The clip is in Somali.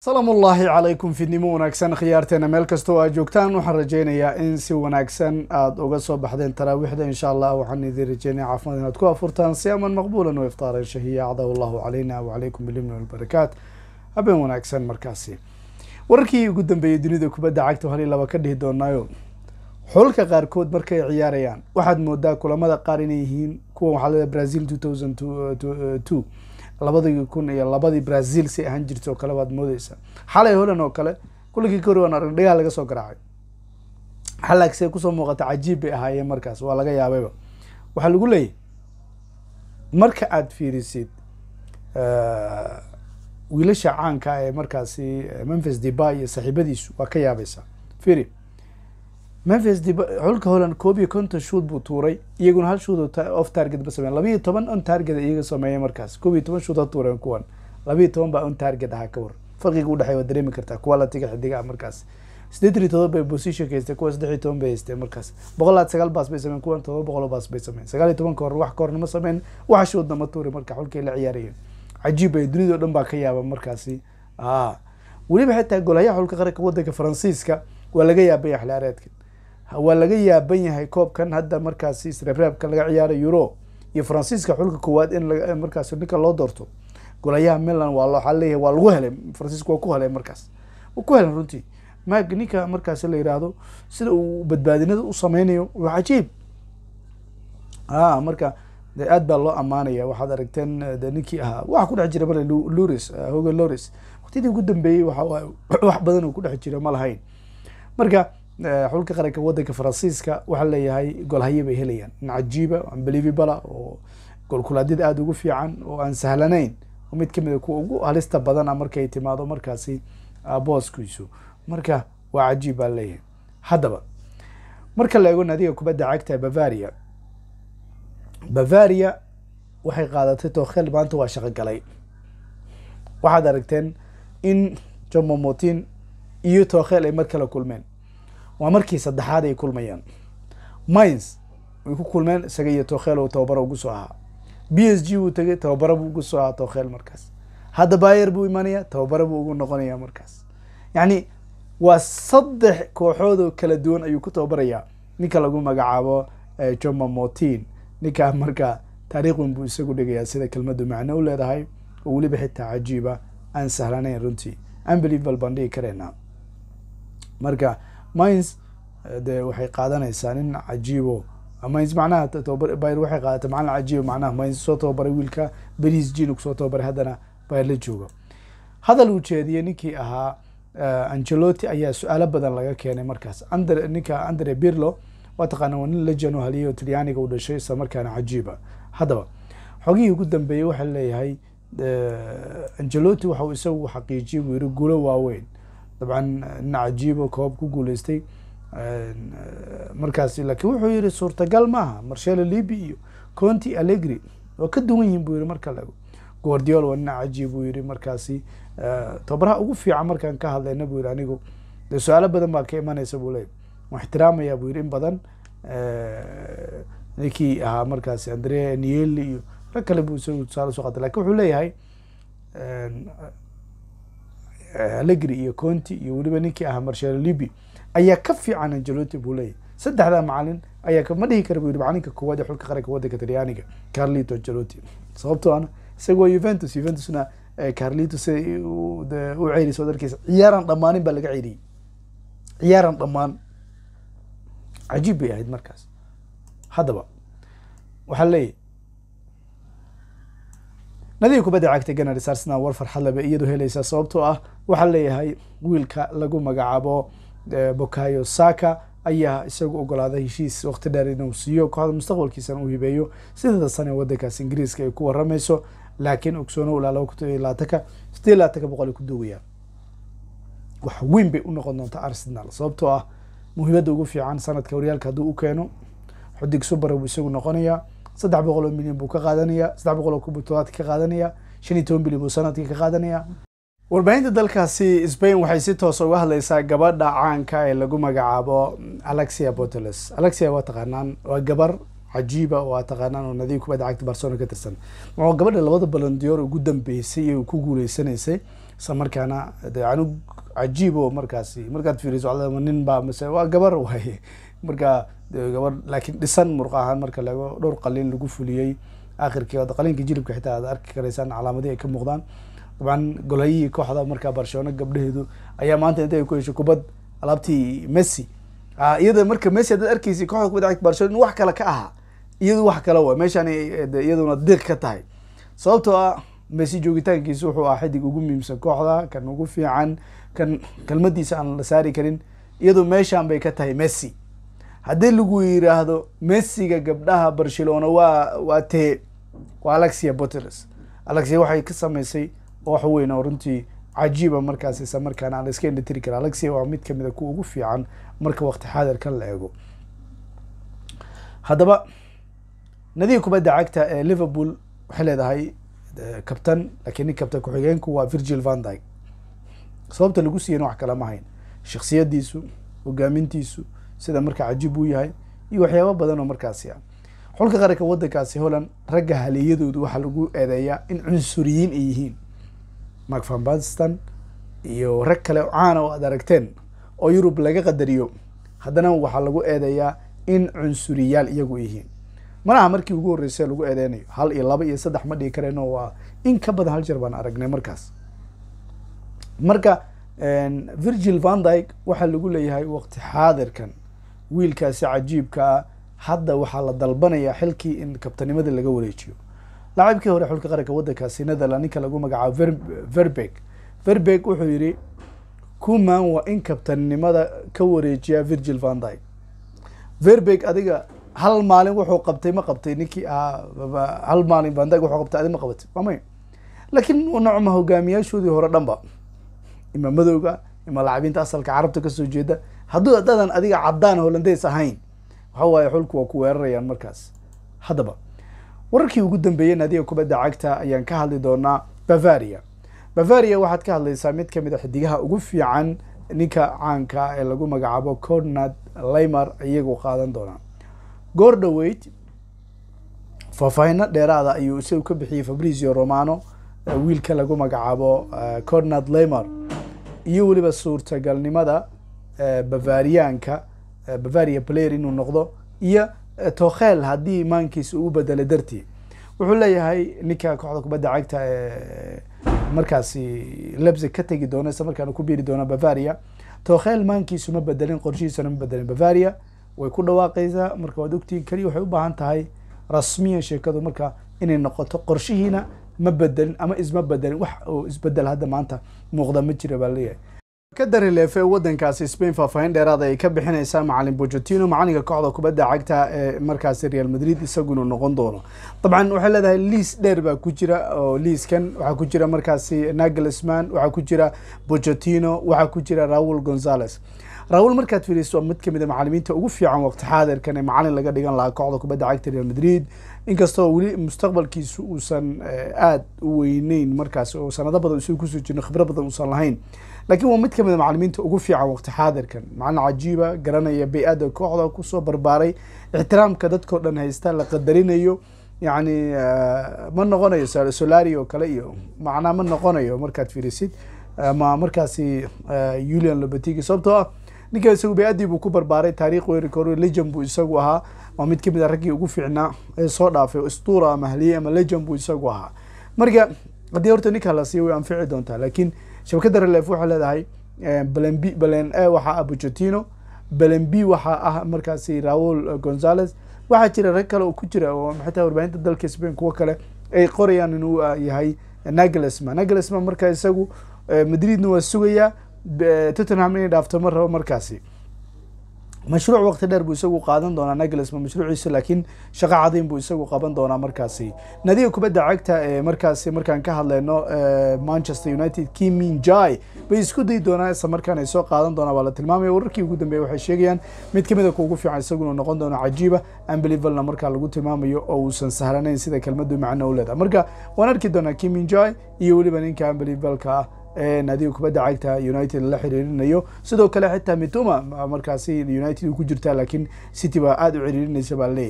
salaamullaahi calaykum fidnimo wanaagsan khiyaarteena meel kastoo aad joogtaan waxaan rajaynayaa in si wanaagsan aad uga soo baxdeen taraawiixda insha allah waxaan idin rajeynaya caafimaad inaad ku afurtaan si aman maqbuulan wa iftaaran shahiya acdaa allahu calayna wacalaykum bilimni walbarakaat habeen wanaagsan markaasi wararkii ugu dambeeyey dunida kubadda cagta hal iyo laba ka dhihi doonaayo xulka qaarkood markay ciyaarayaan waxaad moodaa kulamada qaar inay yihiin kuwa waxaa leeda brazil two thousand two labadii kun iyo labadii brazil si ahaan jirta oo kale waad moodeysaa xalay holan oo kale kullinkii ka hor waan arag dhagaal laga soo garaacay xalaagse kusoo muuqata cajiib bay ahaayeen markaas waa laga yaabayba waxaa lagu leeyahy marka aad fiirisid wiilasha caanka ah ee markaasi memphis deby iyo saaxiibadiisu waa ka yaabaysaa firi memphis xulka holland koob iyo konton shood buu tuuray iyaguna hal shood off target ba sameeyan labaiyo toban on target iyaga sameeyay markaas koob iyo toban shood ha tuureen kuwan labaiyo toban baa on target ahaa ka war farqiga udhexey waa dareemi kartaa kuwa la ah markaas siddeetan iyo todoba bay position ka kuwa saddex iyo toban bay haysteen markaas boqolaad sagaal baas bay sameyn kuwan todoba boqol baas bay sameyn sagaal iyo toban ka wax ka ma sameyn waxa shoodna ma tuuri marka xulkay la ciyaarayeen cajiib bay dunida o dhan baa ka yaaba markaasi a weliba xitaa golayaha xulka qaranka wadanka faransiiska waa laga yaabay axlaareedka waa laga yaaban yahay koobkan hadda markaasi isreebreebkan laga ciyaaray euro iyo faransiiska xulka koowaad in markaas ninka loo doorto golayaha milan waa waxaa leeyahay waa lagu helay faransiiska waa ku helay markaas waa ku helan runtii mag ninka markaasi la yidhaahdo sida uu badbaadinada u sameynayo waa cajiib a ah, marka de aad baa loo amaanaya waxaad aragteen de ninkii ahaa waxa ku dhex jira male loris hoge ah, loris waktidii ugu dambeeyey waxa wax badan uu ku dhex jira ma lahayn marka Eh, xulka qaranka wadanka faransiiska waxaa leeyahay golhaye bay helayaan nacajiiba unbelievabala oo golkulaadyada aada ugu fiican oo aan sahlanayn oo mid kamid a ah kuwa ugu halista badana ah markay timaado markaasi ah, booskiisu marka waa cajiib baa leeyahay haddaba marka la eego naadiga kubadda cagta bavaria bavaria waxay qaadatay tokhel maanta waa shaqo galay waxaad aragteen in jomomotin iyo tokhel ay mar kala kulmeen waa markii saddexaad ay kulmayaan mines way ku kulmeen isaga iyo tookheel oo tababaro ugu soo ahaa b s g wuu tegay tababaro buu ugu soo ahaa tookheel markaas hadda bayer buu imanaya tababaro buu ugu noqonayaa markaas yacni waa saddex kooxood oo kala duwan ayuu ku tababarayaa ninka lagu magacaabo eh, joma motin ninkaa markaa taariikhun buu isagu dhigayaa sida kelmaddu macno u leedahay oo weliba xitaa cajiiba aan sahlanayn runtii unbelievable baan dhigi karaynaa marka mainz eh, de waxay qaadanaysaa nin cajiibo ah, mainz macnaha tobabar bayr waxay qaadatay macalin cajiibo macnaha mainz soo tababaray wiilka beriis jinug soo tababaray haddana bayr la jooga hadal uu jeediyey ninkii ahaa eh, angeloti ayaa su-aalo badan laga keenay markaas andre ninka andre birlo waa taqaana waa nin lejano haliyo talyaaniga u dhashay isla markaana cajiiba haddaba xogihii ugu dambeeyey waxaa leeyahay eh, angeloti waxa uu isagu xaqiijiyey buu yidhi gulo waaweyn dabcan ina eh, cajiibo koob ku guuleystay eh, markaasi laakiin wuxuu yihi suurtagal maaha marshelo libi iyo conti allegri waa ka duwan yihin buu yihi marka lago guardiol waa ina cajiib buu yihi markaasi eh, tobaraha ugu fiican markaan ka hadlayna buu yihi anigu dee su-aalo badan baa ka imanaysa buu leey waan ixtiraamaya buu yihi in badan ninkii ahaa markaasi andrea nieli iyo rag kale bu isagu tusaale soo qatay lakin wuxuu leeyahay Eh, alegri iyo conti iyo weliba ninkii ahaa marshaal libi ayaa ka fiican angelotti buu leeyahy saddexdaa macalin ayaa ma dhihi kara bu yidhi macalinka koowaad ee xulka qaranka waddanka talyaaniga carlito angelotti sababtoo ana isaga waa uventus uventusna eh, carlito siday de u ceyrisa wadarkiisa ciyaaran dhammaanin baa laga ceyriyey ciyaaran dhammaan cajiib bay ahayd markaas haddaba waxaa leeyahy nadiga kubadda cagta ganari arsenal war farxad laba iyadu helaysaa sababtoo ah waxaa leeyahay wiilka lagu magacaabo bokayo saka ayaa isagu ogolaaday heshiis waqti dheer inuu siiyo kooxda mustaqbalkiisana uu hibeeyo sideeda sane wadankaas ingiriiska ay ku waramayso laakiin ogsoono ilaa laba kun labaatanka sideed labaatanka boqol ay ku duugayaan wax weyn bay u noqon doontaa arsenal sababtoo ah muhiimadda ugu fiican sanadka horyaalka hadduu u keeno xudig subara buu isagu noqonayaa saddex boqol oo milyan buu ka qaadanaya saddex boqol oo kuba todobaadki ka qaadanaya shan iyo toban bilyan buu sanadkii ka qaadanaya warbaahinta dalkaasi sbain waxay si toosa uga hadlaysaa gabadha caanka ee lagu magacaabo alexia botoles alexia waa taqaanaan waa gabar cajiiba oo aa taqaanaan oo nadiif kubadda cagta barcelona ka tirsan waxaa gabadha labada balandiyoor ugu dambeysay ee ku guuleysanaysay isla markaana anug cajiib markaasi markaad fiiriso nin baa mase waa gabar waaye marka gabadh laakiin dhisan muruq ahaan marka laga dhowr qaliin lagu fuliyey akhirkii wada qaliinka jilibka xitaa aad arki karaysaan calaamadii ay ka muuqdaan dabcan golahayihii kooxda markaa barcelona gabdhaheedu ayaa maanta inta ku hesho kubad alaabtii messi ah, iyada marka messi haddaad arkaysay kooxda kubadda cagta barcelona wax kale ka ahaa iyadu wax kale wa meeshaanay eh, iyaduna diiq ka tahay sababtoo ah messi joogitaankiisa wuxuu ahaa xidig ugu muhiimsan kooxda kan ugu fiican kan kelmadiisa aan la saari karin iyadu meeshaan bay ka tahay messi haddii lagu yiraahdo messiga gabdhaha barcelona waa waa tee waa alexia boteres alexia waxay ka samaysay wax weyn oo runtii cajiiba ah markaas isla ah, markaana aan laiska indhatiri karin alexia waa mid kamid a ah kuwa ugu fiican marka waqti xaadirkan la eego haddaba nadiga kubadda cagta ee liverpool waxay leedahay eh, kabtan laakiin nin kabtan ku-xigeenku waa virgil van dyke sababta lagu siiyana wax kala ma hayn shaksiyadiisu hogaamintiisu sida markaa cajiib uu yahay iyo waxyaaba badan oo markaasi xulka ah. qaranka wadankaasi holland ragga haleeyadoodu waxaa lagu eedeeyaa in cunsuriyiin ay yihiin mark van iyo rag kale caana ah oo aad aragteen oo yurub laga qadariyo haddana waxaa lagu eedeeyaa in cunsuriyaal iyagu yihiin malaha markii ugu horreysay lagu eedeynayo hal iyo laba iyo saddex ma dhigi kareenoo waa in ka badan hal jeer baan aragnay markaas marka virgil van dyke waxaa lagu leeyahay waqti xaadirkan wiilkaasi cajiibkaa ah, hadda waxaa la dalbanayaa xilkii in kabtanimadii laga wareejiyo lacabkii hore xulka qaranka waddankaasi netherland ninka lagu magacaabo ver verberg verberg wuxuu yidhi kuman waa in kabtanimada ka wareejiya virgil van dyke verberg adiga hal maalin wuxuu qabtay ma qabtay ninkii ahaa hal maalin van dyke wuxuu qabtay adi ma qabatay waa may laakiin nocma hogaamiyaashoodii hore dhan ba ima madowga ima lacabiinta asalka carabta kasoo jeeda hadduu dadan adiga caddaan holandays ahayn waxa waaye xulku waa ku weerarayaan markaas haddaba wararkii ugu dambeeyeen adiga kubadda cagta ayaan ka hadli doonaa bavaria bavaria waxaad ka hadlaysaa mid kamid a ah xidigaha ugu fiican ninka caanka ah ee lagu magacaabo cornad laymer iyagu qaadan doonaa goordhaweyd faahfaahino dheeraada ayuu isagu ka bixiyey fabrizio romano wiilka lagu magacaabo cornad eh, laymer iyo weliba suurtagalnimada bavariyaanka bavaria player inuu noqdo iyo tokhel haddii maankiisa uu bedelo dartii wuxuu leeyahay ninka kooxda kubadda cagta ee markaasi lebzig ka tegi doono isla markaana ku biiri doona bavaria tokhel maankiisu ma bedelin qorshihiisuna ma bedelin bavaria way ku dhawaaqeysaa marka waad ogtihiin keliya waxay u baahan tahay rasmiyan sheekadu marka inay noqoto qorshihiina ma bedelin ama isma bedelin wax oo isbedel hadda maanta muuqda ma jira baa leeyahay kadarelef ee wadankaasi spain faahfaahin dheeraada ay ka bixinaysaa macalin bojotino macalinka kooxda kubadda cagta ee markaasi real madrid isaguna noqon doono dabcan waxay leedahay liis dheer baa ku jira oo liiskan waxaa ku jira markaasi nagelsman waxaa ku jira bojotino waxaa ku jira raul gonzales raawl markaad fiiriso waa mid kamid a ah macalimiinta ugu fiican waqti xaadirkan ee macalin laga dhigan lahaa kooxda kubadda cagta real madrid inkastoo weli mustaqbalkiisu uusan eh, aada u weyneyn markaas oo sanado badan isuu kusoo jirno khibro badan uusan lahayn laakiin waa mid kamid ah macalimiinta ugu fiican waqti xaadirkan macalin cajiiba garanaya bay-adda kooxda kusoo barbaaray ixtiraamka dadkao dhan haysta la qadarinayo yacni eh, ma noqonayo solari oo kale iyo macnaa ma noqonayo markaad fiirisid ama markaasi eh, ulian lobatigi sababtoo ah ninka isagu be-adii buu ku barbaaray taariikh weerika hore lejan buu isagu ahaa waa mid kamid a ah raggii ugu fiicnaa ee soo dhaafay istuura ama haliyey ama lejan buu isagu ahaa marka haddii horta ninkaa la siiya way anfici doontaa laakiin shabakadda relef waxay leedahay balen eh, b a waxaa ah bucetino balen b waxaa ah markaasi raul gonzales waxaa jira rag kale oo ku jira oo xataa warbaahinta dalka spain kuwo kale ay qorayaan inuu ah, yahay naglesma naglesma marka isagu eh, madridna waa sugayaa tottenham inay dhaafto ma rabo markaasi mashruuc wakti dheer buu isagu qaadan doonaa nagles mashruuciisa laakiin shaqo cadiim buu isagu qaban doonaa markaasi nadiga kubadda cagta ee eh, markaasi markaan ka hadlayno eh, manchester united kimin jai bay isku dayi doonaan isla markaana soo qaadan doonaa waa la tilmaamaya wararkii ugu dambeeya waxay sheegayaan mid ka mida ah ku ugu fiican isaguna noqon doono cajiiba unbelievelna markaa lagu tilmaamayo oo uusan sahranayn sida kelmadu macno u leedahay marka waan arki doonaa kimin jai iyo weliba ninka unbelievelka ah adiga kubadda cagta united lala xiriirinayo sidoo kale xitaa mituma markaasi united ku jirtaa laakiin city baa aada u ciriirinaysa baa leeyahy